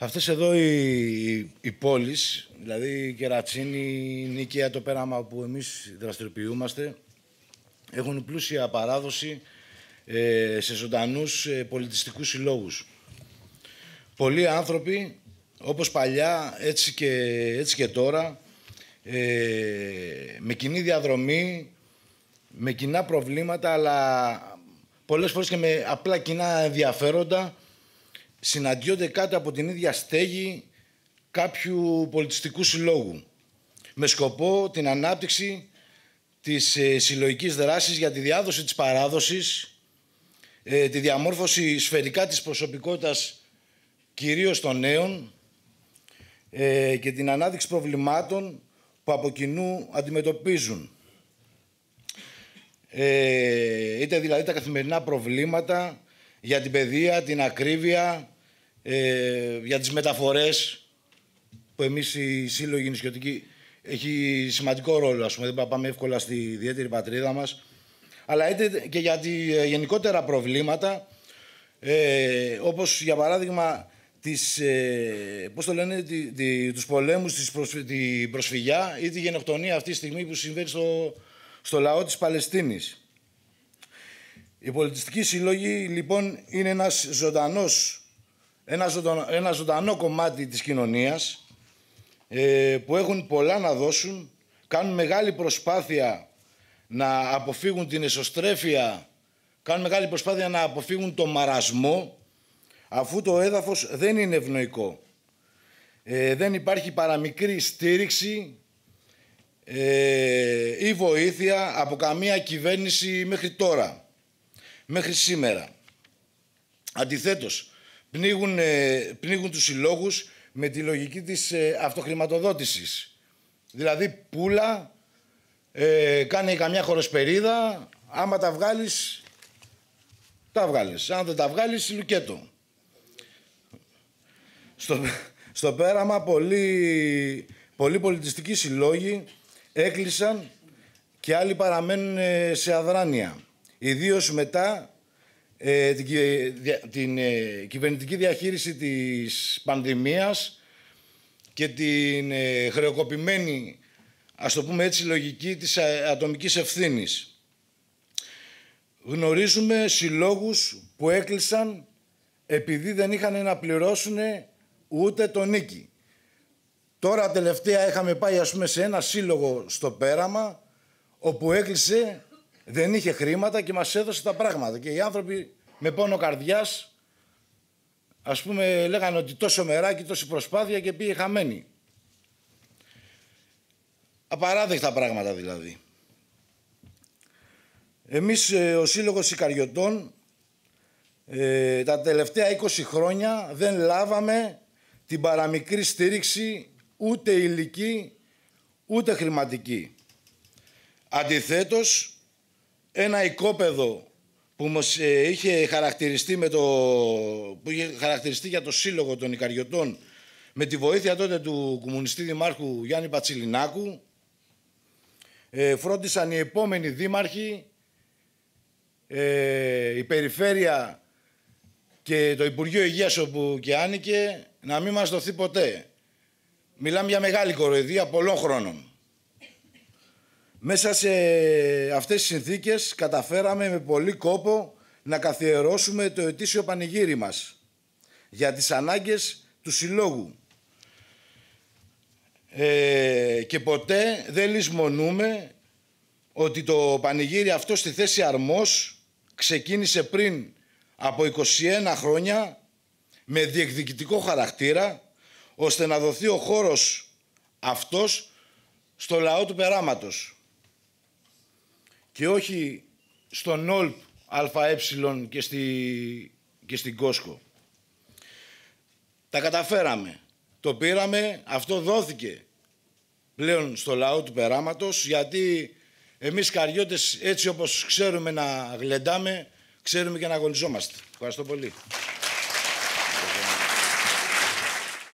Αυτές εδώ οι, οι πόλεις, δηλαδή Κερατσίνη, Νίκαια, το πέραμα που εμείς δραστηριοποιούμαστε, έχουν πλούσια παράδοση ε, σε ζωντανούς ε, πολιτιστικούς συλλόγους. Πολλοί άνθρωποι, όπως παλιά, έτσι και, έτσι και τώρα, ε, με κοινή διαδρομή, με κοινά προβλήματα, αλλά πολλές φορές και με απλά κοινά ενδιαφέροντα, συναντιόνται κάτω από την ίδια στέγη κάποιου πολιτιστικού συλλόγου με σκοπό την ανάπτυξη της ε, συλλογικής δράσης για τη διάδοση της παράδοσης, ε, τη διαμόρφωση σφαιρικά της προσωπικότητας κυρίως των νέων ε, και την ανάδειξη προβλημάτων που από κοινού αντιμετωπίζουν. Είτε δηλαδή τα καθημερινά προβλήματα για την παιδεία, την ακρίβεια, ε, για τις μεταφορές που εμείς οι σύλλογοι νησιωτικοί έχει σημαντικό ρόλο, ας πούμε, δεν πάμε εύκολα στη ιδιαίτερη πατρίδα μας. Αλλά είτε και για τη ε, γενικότερα προβλήματα, ε, όπως για παράδειγμα τις, ε, πώς το λένε, τους πολέμους, της προσφυγιά ή τη γενοκτονία αυτή τη στιγμή που συμβαίνει στο, στο λαό της Παλαιστίνης. Οι πολιτιστικοί σύλλογοι λοιπόν είναι ένας ζωντανός, ένα, ζωντανό, ένα ζωντανό κομμάτι της κοινωνίας ε, που έχουν πολλά να δώσουν, κάνουν μεγάλη προσπάθεια να αποφύγουν την εσωστρέφεια, κάνουν μεγάλη προσπάθεια να αποφύγουν το μαρασμό αφού το έδαφος δεν είναι ευνοϊκό. Ε, δεν υπάρχει παραμικρή στήριξη ε, ή βοήθεια από καμία κυβέρνηση μέχρι τώρα μέχρι σήμερα. Αντιθέτως, πνίγουν, ε, πνίγουν τους συλλόγους με τη λογική της ε, αυτοχρηματοδότησης. Δηλαδή, πουλα, ε, κάνε καμιά χωροσπερίδα, άμα τα βγάλεις, τα βγάλεις. Αν δεν τα βγάλεις, λουκέτο. Στο, στο πέραμα, πολλοί, πολλοί πολιτιστικοί συλλόγοι έκλεισαν και άλλοι παραμένουν ε, σε αδράνεια. Ιδίως μετά ε, την, την ε, κυβερνητική διαχείριση της πανδημίας και την ε, χρεοκοπημένη, ας το πούμε έτσι, λογική της ατομικής ευθύνης. Γνωρίζουμε συλλόγους που έκλεισαν επειδή δεν είχαν να πληρώσουν ούτε τον νίκη. Τώρα τελευταία είχαμε πάει ας πούμε, σε ένα σύλλογο στο Πέραμα όπου έκλεισε δεν είχε χρήματα και μας έδωσε τα πράγματα. Και οι άνθρωποι με πόνο καρδιάς, ας πούμε, λέγανε ότι τόσο μεράκι, τόση προσπάθεια και πήγε χαμένη. Απαράδεκτα πράγματα δηλαδή. Εμείς, ε, ο Σύλλογος Σικαριωτών, ε, τα τελευταία 20 χρόνια δεν λάβαμε την παραμικρή στήριξη ούτε ηλική ούτε χρηματική. Αντιθέτως, ένα οικόπεδο που μας ε, είχε χαρακτηριστεί, με το, που είχε χαρακτηριστεί για το σύλλογο των Ικαριωτών με τη βοήθεια τότε του κομμουνιστή δημάρχου Γιάννη Πατσιλινάκου ε, φρόντισαν οι επόμενοι δήμαρχοι ε, η περιφέρεια και το Υπουργείο Υγείας όπου και άνοικε να μην μας δοθεί ποτέ. Μιλάμε για μεγάλη κοροϊδία πολλών χρόνων. Μέσα σε αυτές τις συνθήκες καταφέραμε με πολύ κόπο να καθιερώσουμε το ετήσιο πανηγύρι μας για τις ανάγκες του Συλλόγου. Ε, και ποτέ δεν λησμονούμε ότι το πανηγύρι αυτό στη θέση αρμός ξεκίνησε πριν από 21 χρόνια με διεκδικητικό χαρακτήρα ώστε να δοθεί ο χώρος αυτός στο λαό του περάματος και όχι στον ΟΛΠ ΑΕ και, στη, και στην Κόσκο. Τα καταφέραμε. Το πήραμε, αυτό δόθηκε πλέον στο λαό του περάματος, γιατί εμείς καριώτες έτσι όπως ξέρουμε να γλεντάμε, ξέρουμε και να αγωνιζόμαστε. Ευχαριστώ πολύ.